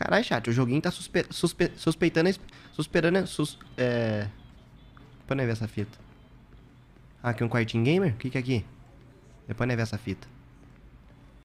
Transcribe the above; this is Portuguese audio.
Caralho, chat, o joguinho tá suspe suspe suspeitando. Susperando. Sus é. Depois não é ver essa fita. Ah, aqui é um quartinho gamer? O que, que é aqui? Depois não é ver essa fita.